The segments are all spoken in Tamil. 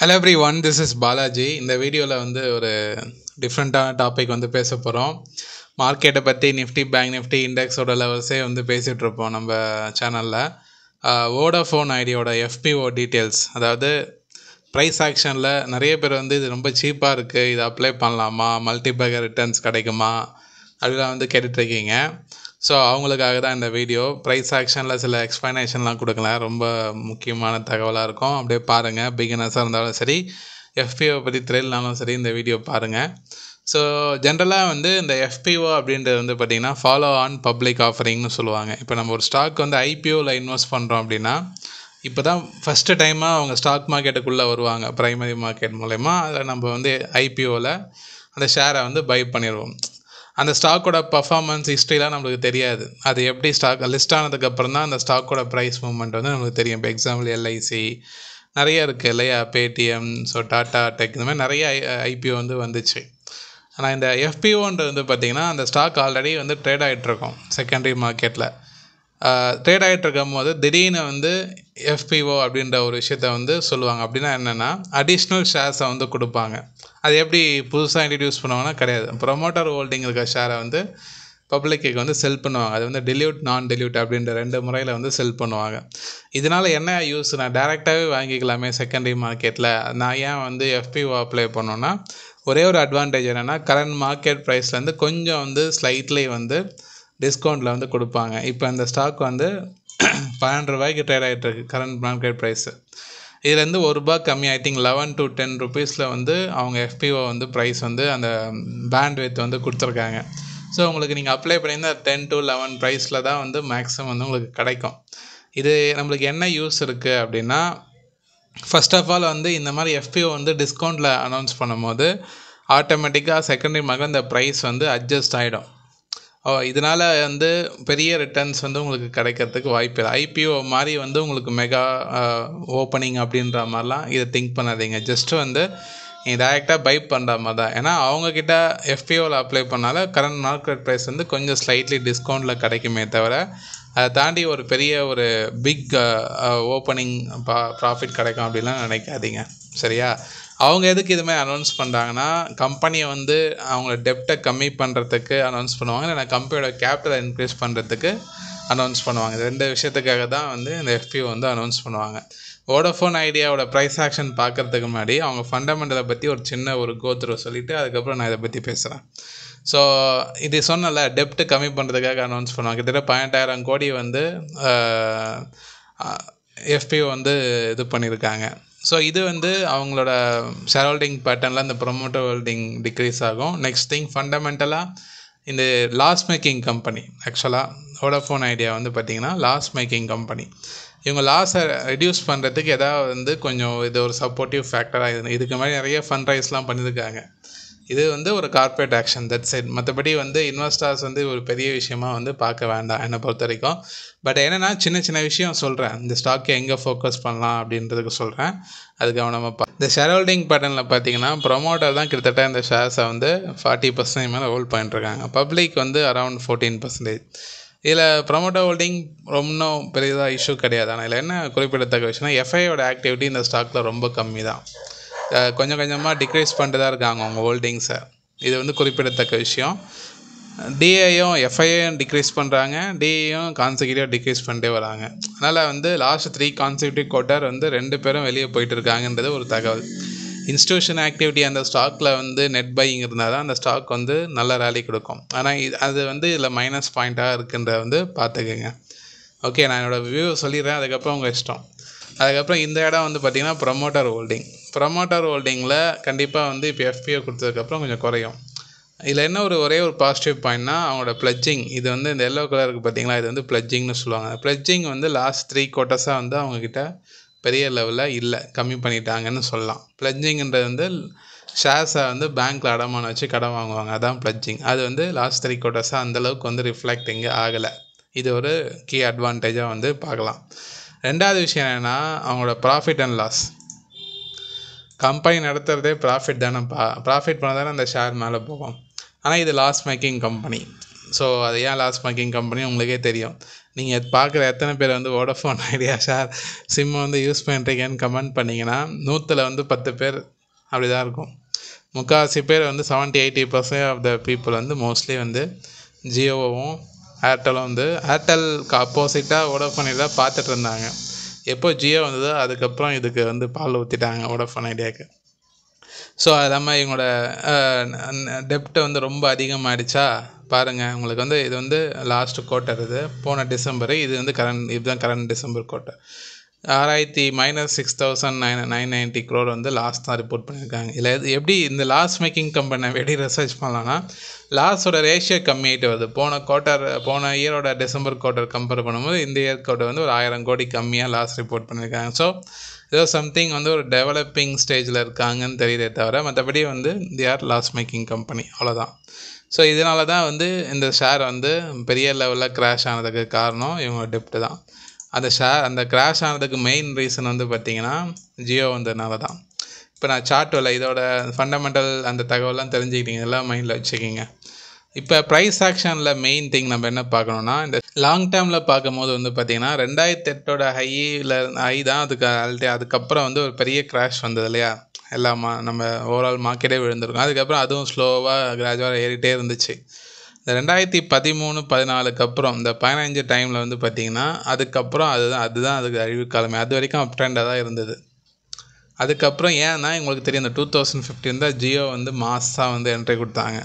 hello everyone this is Balaji இந்த வீடியோவில் வந்து ஒரு டிஃப்ரெண்ட்டான டாபிக் வந்து பேச போகிறோம் மார்க்கெட்டை பற்றி நிஃப்டி பேங்க் நிஃப்டி இண்டெக்ஸோட லெவல்ஸே வந்து பேசிகிட்ருப்போம் நம்ம சேனலில் வோடாஃபோன் ஐடியோட எஃபிஓ டீட்டெயில்ஸ் அதாவது ப்ரைஸ் ஆக்ஷனில் நிறைய பேர் வந்து இது ரொம்ப சீப்பாக இருக்குது இதை அப்ளை பண்ணலாமா மல்டிபேக்கர் ரிட்டர்ன்ஸ் கிடைக்குமா அப்படிலாம் வந்து கேட்டுட்ருக்கீங்க ஸோ அவங்களுக்காக தான் இந்த வீடியோ ப்ரைஸ் ஆக்ஷனில் சில எக்ஸ்ப்ளனேஷன்லாம் கொடுக்கல ரொம்ப முக்கியமான தகவலாக இருக்கும் அப்படியே பாருங்கள் பிகினர்ஸாக இருந்தாலும் சரி எஃபிஓ பற்றி தெரியலனாலும் சரி இந்த வீடியோ பாருங்கள் ஸோ ஜென்ரலாக வந்து இந்த எஃபிஓ அப்படின்றது வந்து பார்த்திங்கன்னா ஃபாலோ ஆன் பப்ளிக் ஆஃபரிங்னு சொல்லுவாங்க இப்போ நம்ம ஒரு ஸ்டாக் வந்து ஐபிஓவில் இன்வெஸ்ட் பண்ணுறோம் அப்படின்னா இப்போ தான் ஃபஸ்ட்டு டைமாக அவங்க ஸ்டாக் மார்க்கெட்டுக்குள்ளே வருவாங்க ப்ரைமரி மார்க்கெட் மூலயமா அதில் நம்ம வந்து ஐபிஓவில் அந்த ஷேரை வந்து பை பண்ணிடுவோம் அந்த ஸ்டாக்கோட பர்ஃபார்மன்ஸ் ஹிஸ்ட்ரிலாம் நம்மளுக்கு தெரியாது அது எப்படி ஸ்டாக் லிஸ்ட் ஆனதுக்கப்புறம் தான் அந்த ஸ்டாக்கோட ப்ரைஸ் மூவ்மெண்ட் வந்து நம்மளுக்கு தெரியும் இப்போ எக்ஸாம்பிள் எல்ஐசி நிறைய இருக்குது இல்லையா பேடிஎம் ஸோ டாட்டா டெக் இந்த மாதிரி நிறைய ஐபிஓ வந்து வந்துச்சு ஆனால் இந்த எஃபிஓன்றது வந்து பார்த்திங்கன்னா அந்த ஸ்டாக் ஆல்ரெடி வந்து ட்ரேட் ஆகிட்டுருக்கோம் செகண்டரி மார்க்கெட்டில் ட்ரேட் ஆகிட்டு இருக்கும் போது திடீர்னு வந்து எஃப்பிஓ அப்படின்ற ஒரு விஷயத்த வந்து சொல்லுவாங்க அப்படின்னா என்னென்னா அடிஷ்னல் ஷேர்ஸை வந்து கொடுப்பாங்க அது எப்படி புதுசாக இன்ட்ரடியூஸ் பண்ணுவாங்கன்னா கிடையாது ப்ரொமோட்டர் ஹோல்டிங் இருக்க ஷேரை வந்து பப்ளிக்கு வந்து செல் பண்ணுவாங்க அது வந்து டெலியூட் நான் டெலியூட் அப்படின்ற ரெண்டு முறையில் வந்து செல் பண்ணுவாங்க இதனால் என்ன யூஸ் நான் டேரெக்டாகவே வாங்கிக்கலாமே செகண்டரி மார்க்கெட்டில் நான் ஏன் வந்து எஃபிஓ அப்ளை பண்ணோன்னா ஒரே ஒரு அட்வான்டேஜ் என்னென்னா கரண்ட் மார்க்கெட் ப்ரைஸ்லேருந்து கொஞ்சம் வந்து ஸ்லைட்லி வந்து டிஸ்கவுண்ட்டில் வந்து கொடுப்பாங்க இப்போ அந்த ஸ்டாக் வந்து பன்னெண்டு ரூபாய்க்கு ட்ரேட் ஆகிட்டு இருக்கு கரண்ட் மார்க்கெட் ப்ரைஸு இதுலேருந்து ஒரு ரூபா கம்மி I think eleven to ten ருபீஸில் வந்து அவங்க எஃபிஓ வந்து ப்ரைஸ் வந்து அந்த பேண்ட் வித் வந்து கொடுத்துருக்காங்க ஸோ உங்களுக்கு நீங்கள் அப்ளை பண்ணியிருந்தால் டென் டு லெவன் ப்ரைஸில் தான் வந்து மேக்ஸிமம் வந்து உங்களுக்கு கிடைக்கும் இது நம்மளுக்கு என்ன யூஸ் இருக்குது அப்படின்னா ஃபஸ்ட் ஆஃப் ஆல் வந்து இந்த மாதிரி எஃபிஓ வந்து டிஸ்கவுண்ட்டில் அனௌன்ஸ் பண்ணும்போது ஆட்டோமேட்டிக்காக செகண்டரி மார்க்கெட் அந்த ப்ரைஸ் வந்து அட்ஜஸ்ட் ஆகிடும் இதனால் வந்து பெரிய ரிட்டர்ன்ஸ் வந்து உங்களுக்கு கிடைக்கிறதுக்கு வாய்ப்பு இல்லை ஐபிஓ மாதிரி வந்து உங்களுக்கு மெகா ஓப்பனிங் அப்படின்ற மாதிரிலாம் இதை திங்க் பண்ணாதீங்க ஜஸ்ட்டு வந்து நீங்கள் டேரெக்டாக பை பண்ணுற மாதிரி தான் ஏன்னா அவங்கக்கிட்ட எஃபிஓவில் அப்ளை பண்ணால கரண்ட் மார்க்கெட் ப்ரைஸ் வந்து கொஞ்சம் ஸ்லைட்லி டிஸ்கவுண்ட்டில் கிடைக்குமே தவிர அதை தாண்டி ஒரு பெரிய ஒரு பிக் ஓப்பனிங் ப்ரா ப்ராஃபிட் கிடைக்கும் அப்படின்லாம் நினைக்காதீங்க சரியா அவங்க எதுக்கு இதுமாதிரி அனௌன்ஸ் பண்ணுறாங்கன்னா கம்பெனியை வந்து அவங்க டெப்ட்டை கம்மி பண்ணுறதுக்கு அனௌன்ஸ் பண்ணுவாங்க இல்லைனா கம்பெனியோட கேபிட்டலை இன்க்ரீஸ் பண்ணுறதுக்கு அனௌன்ஸ் பண்ணுவாங்க ரெண்டு விஷயத்துக்காக தான் வந்து இந்த எஃபிஓ வந்து அனௌன்ஸ் பண்ணுவாங்க வோடஃபோன் ஐடியாவோட ப்ரைஸ் ஆக்ஷன் பார்க்குறதுக்கு முன்னாடி அவங்க ஃபண்டமெண்டலை பற்றி ஒரு சின்ன ஒரு கோத்துருவை சொல்லிவிட்டு அதுக்கப்புறம் நான் இதை பற்றி பேசுகிறேன் ஸோ இது சொன்னல டெப்ட்டு கம்மி பண்ணுறதுக்காக அனௌன்ஸ் பண்ணுவாங்க கிட்டத்தட்ட பன்னெண்டாயிரம் கோடி வந்து எஃபிஓ வந்து இது பண்ணியிருக்காங்க ஸோ இது வந்து அவங்களோட ஷேர் பேட்டர்னில் இந்த ப்ரொமோட்டர் ஹோல்டிங் டிக்ரீஸ் ஆகும் நெக்ஸ்ட் திங் ஃபண்டமெண்டலாக இந்த லாஸ் மேக்கிங் கம்பெனி ஆக்சுவலாக ஓடஃபோன் ஐடியா வந்து பார்த்திங்கன்னா லாஸ் மேக்கிங் கம்பெனி இவங்க லாஸை ரெடியூஸ் பண்ணுறதுக்கு எதாவது வந்து கொஞ்சம் இது ஒரு சப்போர்ட்டிவ் ஃபேக்டராக இது இதுக்கு மாதிரி நிறைய ஃபண்ட் ரைஸ்லாம் பண்ணியிருக்காங்க இது வந்து ஒரு கார்ப்பரேட் ஆக்ஷன் தட் சைட் மற்றபடி வந்து இன்வெஸ்டர்ஸ் வந்து ஒரு பெரிய விஷயமா வந்து பார்க்க வேண்டாம் என்னை பொறுத்த வரைக்கும் பட் என்னென்னா சின்ன சின்ன விஷயம் சொல்கிறேன் இந்த ஸ்டாக்கை எங்கே ஃபோக்கஸ் பண்ணலாம் அப்படின்றதுக்கு சொல்கிறேன் அது கவனமாக பா இந்த ஷேர் ஹோல்டிங் பேட்டர்னில் பார்த்தீங்கன்னா ப்ரொமோட்டர் தான் கிட்டத்தட்ட இந்த ஷேர்ஸை வந்து ஃபார்ட்டி பர்சன்டேஜ் மேலே ஹோல்ட் பண்ணிட்டுருக்காங்க பப்ளிக் வந்து அரௌண்ட் ஃபோர்டீன் பர்சன்டேஜ் இதில் ப்ரொமோட்டர் ஹோல்டிங் ரொம்ப பெரியதாக இஷ்யூ கிடையாது ஆனால் இதில் என்ன குறிப்பிடத்தக்க விஷயம்னா எஃப்ஐயோட ஆக்டிவிட்டி இந்த ஸ்டாக்கில் ரொம்ப கம்மி தான் கொஞ்சம் கொஞ்சமாக டிக்ரீஸ் பண்ணிட்டு தான் இருக்காங்க அவங்க ஹோல்டிங்ஸை இது வந்து குறிப்பிடத்தக்க விஷயம் டிஏயும் எஃப்ஐயும் டிக்ரீஸ் பண்ணுறாங்க டிஏயும் கான்சிக்யூட்டிவாக டிக்ரீஸ் பண்ணிட்டே வராங்க அதனால் வந்து லாஸ்ட் த்ரீ கான்சிக்யூட்டிவ் கோட்டர் வந்து ரெண்டு பேரும் வெளியே போயிட்டு இருக்காங்கன்றது ஒரு தகவல் இன்ஸ்டியூஷன் ஆக்டிவிட்டி அந்த ஸ்டாக்கில் வந்து நெட் பையிங் இருந்தால் தான் அந்த ஸ்டாக் வந்து நல்ல ரேலி கொடுக்கும் ஆனால் இது அது வந்து இதில் மைனஸ் பாயிண்ட்டாக இருக்குன்ற வந்து பார்த்துக்கோங்க ஓகே நான் என்னோடய வியூ சொல்லிடுறேன் அதுக்கப்புறம் உங்கள் இஷ்டம் அதுக்கப்புறம் இந்த இடம் வந்து பார்த்திங்கன்னா ப்ரொமோட்டர் ஹோல்டிங் ப்ரொமோட்டர் ஹோல்டிங்கில் கண்டிப்பாக வந்து இப்போ எஃபிஓ கொடுத்ததுக்கப்புறம் கொஞ்சம் குறையும் இதில் என்ன ஒரு ஒரே ஒரு பாசிட்டிவ் பாயிண்ட்னா அவங்களோட ப்ளஜ்ஜிங் இது வந்து இந்த எல்லோ கலருக்கு பார்த்திங்களா இது வந்து ப்ளஜ்ஜிங்னு சொல்லுவாங்க ப்ளஜ்ஜிங் வந்து லாஸ்ட் த்ரீ கோட்டர்ஸாக வந்து அவங்கக்கிட்ட பெரிய லெவலில் இல்லை கம்மி பண்ணிட்டாங்கன்னு சொல்லலாம் ப்ளஜ்ஜிங்கிறது வந்து ஷேர்ஸை வந்து பேங்க்கில் அடமானம் வச்சு கடன் வாங்குவாங்க அதான் ப்ளஜ்ஜிங் அது வந்து லாஸ்ட் த்ரீ கோட்டர்ஸாக அந்தளவுக்கு வந்து ரிஃப்ளெக்ட் இங்கே ஆகலை இது ஒரு கீ அட்வான்டேஜாக வந்து பார்க்கலாம் ரெண்டாவது விஷயம் என்னென்னா அவங்களோட ப்ராஃபிட் அண்ட் லாஸ் கம்பெனி நடத்துகிறதே ப்ராஃபிட் தானேப்பா ப்ராஃபிட் பண்ண தானே அந்த ஷேர் மேலே போகும் ஆனால் இது லாஸ் மேக்கிங் கம்பெனி ஸோ அது ஏன் லாஸ் மேக்கிங் கம்பெனி உங்களுக்கே தெரியும் நீங்கள் பார்க்குற எத்தனை பேர் வந்து வோடஃபோன் ஐடியா ஷேர் சிம்மை வந்து யூஸ் பண்ணுறீங்கன்னு கமெண்ட் பண்ணிங்கன்னா நூற்றில் வந்து பத்து பேர் அப்படி தான் இருக்கும் முக்கால்வாசி பேர் வந்து seventy eighty percent of the people வந்து மோஸ்ட்லி வந்து ஜியோவும் ஏர்டெலும் வந்து ஏர்டெல்க்கு ஆப்போசிட்டாக ஐடியா பார்த்துட்டு இருந்தாங்க எப்போ ஜியோ வந்ததோ அதுக்கப்புறம் இதுக்கு வந்து பால் ஊற்றிட்டாங்க வோடஃபோன் ஐடியாவுக்கு ஸோ இல்லாமல் இவங்களோட டெப்ட் வந்து ரொம்ப அதிகமாகிடுச்சா பாருங்கள் உங்களுக்கு வந்து இது வந்து லாஸ்ட் கோட்டர் இது போன டிசம்பரு இது வந்து கரண்ட் இதுதான் கரண்ட் டிசம்பர் கோட்டர் ஆறாயிரத்தி minus six thousand nine nine ninety crore வந்து லாஸ் தான் ரிப்போர்ட் பண்ணியிருக்காங்க இல்லை இது எப்படி இந்த லாஸ் மேக்கிங் கம்பெனி எப்படி ரிசர்ச் பண்ணலான்னா லாஸோட ரேஷியோ கம்மியாகிட்டு வருது போன குவார்ட்டர் போன இயரோட டிசம்பர் குவார்ட்டர் கம்பேர் பண்ணும்போது இந்த இயர் குவார்ட்டர் வந்து ஒரு ஆயிரம் கோடி கம்மியாக லாஸ் ரிப்போர்ட் பண்ணியிருக்காங்க ஸோ ஏதோ சம்திங் வந்து ஒரு டெவலப்பிங் ஸ்டேஜில் இருக்காங்கன்னு தெரியுதே தவிர மற்றபடி வந்து they are loss making company அவ்வளோதான் ஸோ இதனால தான் வந்து இந்த ஷேர் வந்து பெரிய லெவலில் க்ராஷ் ஆனதுக்கு காரணம் இவங்க டெப்ட்டு தான் அந்த ஷேர் அந்த கிராஷ் ஆனதுக்கு மெயின் ரீசன் வந்து பார்த்திங்கன்னா ஜியோ வந்ததுனால தான் இப்போ நான் வில இதோட ஃபண்டமெண்டல் அந்த தகவலாம் தெரிஞ்சுக்கிட்டீங்க எல்லாம் மைண்டில் வச்சுக்கிங்க இப்போ ப்ரைஸ் ஆக்ஷனில் மெயின் திங் நம்ம என்ன பார்க்கணுன்னா இந்த லாங் டேர்மில் பார்க்கும்போது வந்து பார்த்திங்கன்னா ரெண்டாயிரத்தி எட்டோட ஹையில் ஹை தான் அதுக்கு அல்ட்டி அதுக்கப்புறம் வந்து ஒரு பெரிய கிராஷ் வந்தது இல்லையா எல்லா மா நம்ம ஓவரால் மார்க்கெட்டே விழுந்திருக்கோம் அதுக்கப்புறம் அதுவும் ஸ்லோவாக கிராஜுவலாக ஏறிட்டே இருந்துச்சு இந்த ரெண்டாயிரத்தி பதிமூணு பதினாலுக்கு அப்புறம் இந்த பதினஞ்சு டைமில் வந்து பார்த்திங்கன்னா அதுக்கப்புறம் அதுதான் அதுதான் அதுக்கு அழிவு காலமே அது வரைக்கும் அப் ட்ரெண்டாக தான் இருந்தது அதுக்கப்புறம் ஏன்னா எங்களுக்கு தெரியும் இந்த டூ தௌசண்ட் ஃபிஃப்டின் தான் ஜியோ வந்து மாஸாக வந்து என்ட்ரி கொடுத்தாங்க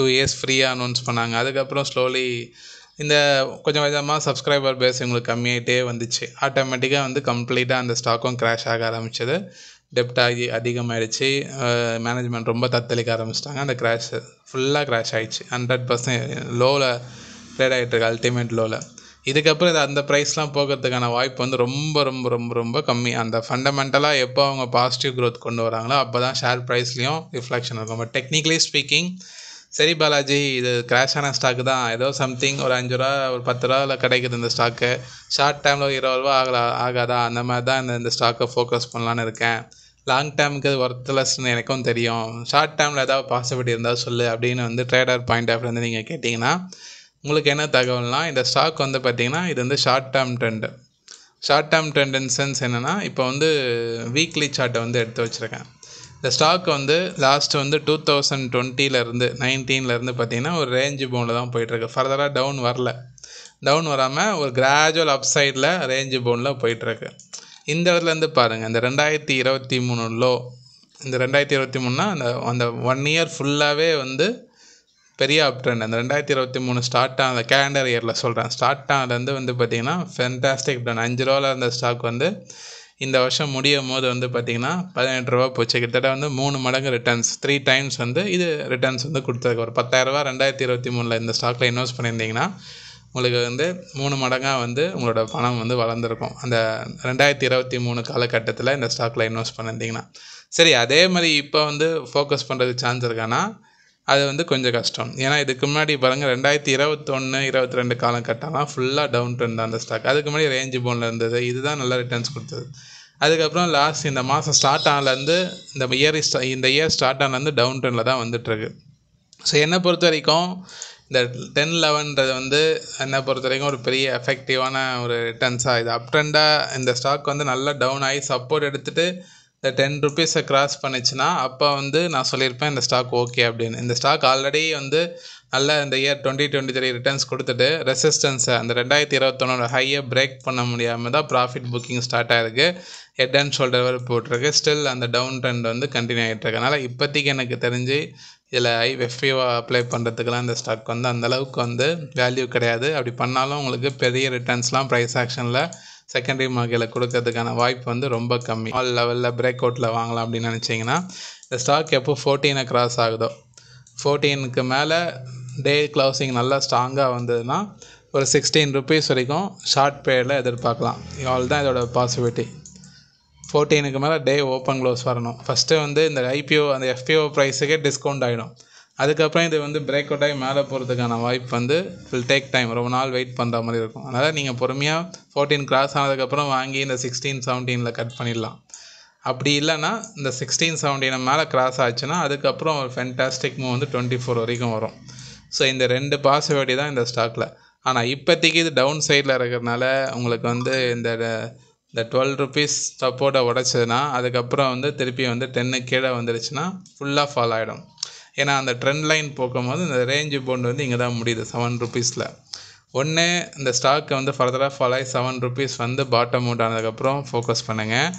டூ இயர்ஸ் ஃப்ரீயாக அனௌன்ஸ் பண்ணாங்க அதுக்கப்புறம் ஸ்லோலி இந்த கொஞ்சம் கொஞ்சமாக சப்ஸ்கிரைபர் பேஸ் எங்களுக்கு கம்மியாகிட்டே வந்துச்சு ஆட்டோமேட்டிக்காக வந்து கம்ப்ளீட்டாக அந்த ஸ்டாக்கும் க்ராஷ் ஆக ஆரம்பிச்சது டெப்ட் ஆகி அதிகமாகிடுச்சு மேனேஜ்மெண்ட் ரொம்ப தத்தளிக்க ஆரம்பிச்சிட்டாங்க அந்த கிராஷ் ஃபுல்லாக கிராஷ் ஆகிடுச்சு ஹண்ட்ரட் பர்சன்ட் லோவில் ட்ரேட் ஆகிட்டுருக்கு அல்டிமேட் லோவில் இதுக்கப்புறம் இது அந்த ப்ரைஸ்லாம் போகிறதுக்கான வாய்ப்பு வந்து ரொம்ப ரொம்ப ரொம்ப ரொம்ப கம்மி அந்த ஃபண்டமெண்டலாக எப்போ அவங்க பாசிட்டிவ் க்ரோத் கொண்டு வராங்களோ அப்போ தான் ஷேர் ப்ரைஸ்லேயும் ரிஃப்ளெக்ஷன் இருக்கும் பட் டெக்னிக்கலி ஸ்பீக்கிங் சரி பாலாஜி இது கிராஷ் ஆன ஸ்டாக்கு தான் ஏதோ சம்திங் ஒரு அஞ்சு ரூபா ஒரு பத்து ரூபாவில் கிடைக்குது இந்த ஸ்டாக்கு ஷார்ட் டைமில் ஒரு இருபது ரூபா ஆகல ஆகாதா அந்த மாதிரி தான் இந்த இந்த ஸ்டாக்கை ஃபோக்கஸ் பண்ணலான்னு இருக்கேன் லாங் டேமுக்கு அது ஒர்த்லெஸ்ன்னு எனக்கும் தெரியும் ஷார்ட் டேமில் ஏதாவது பாசிபிலிட்டி இருந்தால் சொல்லு அப்படின்னு வந்து ட்ரேடர் பாயிண்ட் ஆஃப் வந்து நீங்கள் கேட்டிங்கன்னா உங்களுக்கு என்ன தகவல்னால் இந்த ஸ்டாக் வந்து பார்த்திங்கன்னா இது வந்து short term trend short term trend in sense என்னென்னா இப்போ வந்து வீக்லி சார்ட்டை வந்து எடுத்து வச்சுருக்கேன் இந்த ஸ்டாக் வந்து லாஸ்ட் வந்து டூ தௌசண்ட் டுவெண்ட்டிலேருந்து நைன்டீன்லேருந்து பார்த்தீங்கன்னா ஒரு ரேஞ்சு போனில் தான் போயிட்டுருக்கு ஃபர்தராக டவுன் வரல டவுன் வராமல் ஒரு கிராஜுவல் அப்சைடில் ரேஞ்சு போனில் போயிட்டுருக்கு இந்த இருந்து பாருங்கள் இந்த ரெண்டாயிரத்தி இருபத்தி மூணு லோ இந்த ரெண்டாயிரத்தி இருபத்தி மூணுனா அந்த அந்த ஒன் இயர் ஃபுல்லாகவே வந்து பெரிய அப் ட்ரெண்ட் அந்த ரெண்டாயிரத்தி இருபத்தி மூணு ஸ்டார்ட் ஆன கேலண்டர் இயரில் சொல்கிறேன் ஸ்டார்ட் ஆனதுலேருந்து வந்து பார்த்திங்கன்னா ஃபென்டாஸ்டிக் ட்ரெண்ட் அஞ்சு ரூபாவில் இருந்த ஸ்டாக் வந்து இந்த வருஷம் முடியும் போது வந்து பார்த்திங்கன்னா பதினெட்டு ரூபா போச்சு கிட்டத்தட்ட வந்து மூணு மடங்கு ரிட்டர்ன்ஸ் த்ரீ டைம்ஸ் வந்து இது ரிட்டர்ன்ஸ் வந்து கொடுத்துருக்கு ஒரு பத்தாயிரரூபா ரெண்டாயிரத்தி இருபத்தி மூணில் இந்த ஸ்டாக்கில் இன்வெஸ்ட் பண்ணியிருந்தீங்கன்னா உங்களுக்கு வந்து மூணு மடங்காக வந்து உங்களோட பணம் வந்து வளர்ந்துருக்கும் அந்த ரெண்டாயிரத்தி இருபத்தி மூணு காலகட்டத்தில் இந்த ஸ்டாக்கில் இன்வெஸ்ட் பண்ணியிருந்தீங்கன்னா சரி அதே மாதிரி இப்போ வந்து ஃபோக்கஸ் பண்ணுறதுக்கு சான்ஸ் இருக்கான்னா அது வந்து கொஞ்சம் கஷ்டம் ஏன்னா இதுக்கு முன்னாடி பாருங்கள் ரெண்டாயிரத்தி இருபத்தொன்று இருபத்தி ரெண்டு காலகட்டம்லாம் ஃபுல்லாக டவுன் ட்ரெண்ட் அந்த ஸ்டாக் அதுக்கு முன்னாடி ரேஞ்சு போனில் இருந்தது இதுதான் நல்ல ரிட்டர்ன்ஸ் கொடுத்தது அதுக்கப்புறம் லாஸ்ட் இந்த மாதம் ஸ்டார்ட் ஆனலேருந்து இந்த இயர் ஸ்டா இந்த இயர் ஸ்டார்ட் ஆனலேருந்து டவுன் ட்ரெண்டில் தான் வந்துட்டுருக்கு ஸோ என்னை பொறுத்த வரைக்கும் இந்த டென் லெவன்றது வந்து என்னை பொறுத்த வரைக்கும் ஒரு பெரிய எஃபெக்டிவான ஒரு ரிட்டர்ன்ஸாக இது அப்ட்ரெண்டாக இந்த ஸ்டாக் வந்து நல்லா டவுன் ஆகி சப்போர்ட் எடுத்துகிட்டு இந்த டென் ருபீஸை கிராஸ் பண்ணிச்சுன்னா அப்போ வந்து நான் சொல்லியிருப்பேன் இந்த ஸ்டாக் ஓகே அப்படின்னு இந்த ஸ்டாக் ஆல்ரெடி வந்து நல்ல இந்த year twenty twenty three returns கொடுத்துட்டு ரெசிஸ்டன்ஸை அந்த ரெண்டாயிரத்தி இருபத்தொன்னோட ஹையை பிரேக் பண்ண முடியாமல் தான் ப்ராஃபிட் புக்கிங் ஸ்டார்ட் ஆகிருக்கு ஹெட் அண்ட் ஷோல்டர் வரை போட்டிருக்கு ஸ்டில் அந்த டவுன் ட்ரெண்ட் வந்து கண்டினியூ ஆகிட்டு இருக்கனால இப்போதைக்கு எனக்கு தெரிஞ்சு இதில் ஐஎஃப்இஓ அப்ளை பண்ணுறதுக்கெலாம் இந்த ஸ்டாக் வந்து அந்தளவுக்கு வந்து வேல்யூ கிடையாது அப்படி பண்ணாலும் உங்களுக்கு பெரிய ரிட்டர்ன்ஸ்லாம் ப்ரைஸ் ஆக்ஷனில் செகண்டரி மார்க்கெட்டில் கொடுக்கறதுக்கான வாய்ப்பு வந்து ரொம்ப கம்மி ஆல் லெவலில் பிரேக் அவுட்டில் வாங்கலாம் அப்படின்னு நினச்சிங்கன்னா இந்த ஸ்டாக் எப்போ ஃபோர்டீனை கிராஸ் ஆகுதோ ஃபோர்டீனுக்கு மேலே டே க்ளோசிங் நல்லா ஸ்ட்ராங்காக வந்ததுன்னா ஒரு சிக்ஸ்டீன் ருபீஸ் வரைக்கும் ஷார்ட் பீரியடில் எதிர்பார்க்கலாம் இவ்வளோ தான் இதோட பாசிபிலிட்டி ஃபோர்டீனுக்கு மேலே டே ஓப்பன் க்ளோஸ் வரணும் ஃபஸ்ட்டு வந்து இந்த ஐபிஓ அந்த எஃபிஓ ப்ரைஸுக்கே டிஸ்கவுண்ட் ஆகிடும் அதுக்கப்புறம் இது வந்து பிரேக் அவுட் ஆகி மேலே போகிறதுக்கான வாய்ப்பு வந்து வில் டேக் டைம் ரொம்ப நாள் வெயிட் பண்ணுற மாதிரி இருக்கும் அதனால் நீங்கள் பொறுமையாக ஃபோர்டீன் கிராஸ் ஆனதுக்கப்புறம் வாங்கி இந்த சிக்ஸ்டீன் செவன்டீனில் கட் பண்ணிடலாம் அப்படி இல்லைன்னா இந்த சிக்ஸ்டீன் செவன்டீனை மேலே கிராஸ் ஆச்சுன்னா அதுக்கப்புறம் ஒரு ஃபென்டாஸ்டிக் மூவ் வந்து டுவெண்ட்டி ஃபோர் வரைக்கும் வரும் ஸோ இந்த ரெண்டு பாசிபிலிட்டி தான் இந்த ஸ்டாக்கில் ஆனால் இப்போதைக்கு இது டவுன் சைடில் இருக்கிறதுனால உங்களுக்கு வந்து இந்த இந்த டுவெல் ருபீஸ் சப்போர்ட்டை உடச்சதுன்னா அதுக்கப்புறம் வந்து திருப்பி வந்து டென்னு கீழே வந்துருச்சுன்னா ஃபுல்லாக ஃபால் ஆகிடும் ஏன்னா அந்த ட்ரெண்ட் லைன் போக்கும்போது இந்த ரேஞ்சு போண்டு வந்து இங்கே தான் முடியுது செவன் ருபீஸில் ஒன்று இந்த ஸ்டாக்கை வந்து ஃபர்தராக ஃபால் ஆகி செவன் ருபீஸ் வந்து பாட்டம் அவுட் ஆனதுக்கப்புறம் ஃபோக்கஸ் பண்ணுங்கள்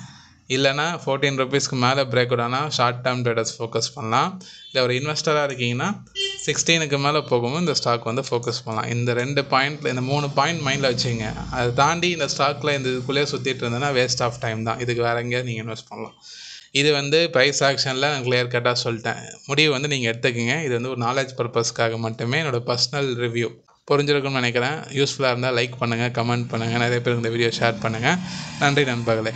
இல்லைனா ஃபோர்டீன் ருபீஸ்க்கு மேலே பிரேக் அவுட் ஆனால் ஷார்ட் டேர்ம் ட்ரேடர்ஸ் ஃபோக்கஸ் பண்ணலாம் இல்லை ஒரு இன்வெஸ்டராக இருக்கீங்கன்னா சிக்ஸ்டீனுக்கு மேலே போகும்போது இந்த ஸ்டாக் வந்து ஃபோக்கஸ் பண்ணலாம் இந்த ரெண்டு பாயிண்டில் இந்த மூணு பாயிண்ட் மைண்டில் வச்சுங்க அதை தாண்டி இந்த ஸ்டாக்கில் இந்த இதுக்குள்ளேயே சுற்றிட்டு இருந்தேன்னா வேஸ்ட் ஆஃப் டைம் தான் இதுக்கு வேறு எங்கேயாவது நீங்கள் இன்வெஸ்ட் பண்ணலாம் இது வந்து ப்ரைஸ் ஆக்ஷனில் நான் கிளியர் கட்டாக சொல்லிட்டேன் முடிவு வந்து நீங்கள் எடுத்துக்கங்க இது வந்து ஒரு நாலேஜ் பர்பஸ்க்காக மட்டுமே என்னோடய பர்சனல் ரிவ்யூ புரிஞ்சிருக்கும்னு நினைக்கிறேன் யூஸ்ஃபுல்லாக இருந்தால் லைக் பண்ணுங்கள் கமெண்ட் பண்ணுங்கள் நிறைய பேர் இந்த வீடியோ ஷேர் பண்ணுங்கள் நன்றி நண்பர்களே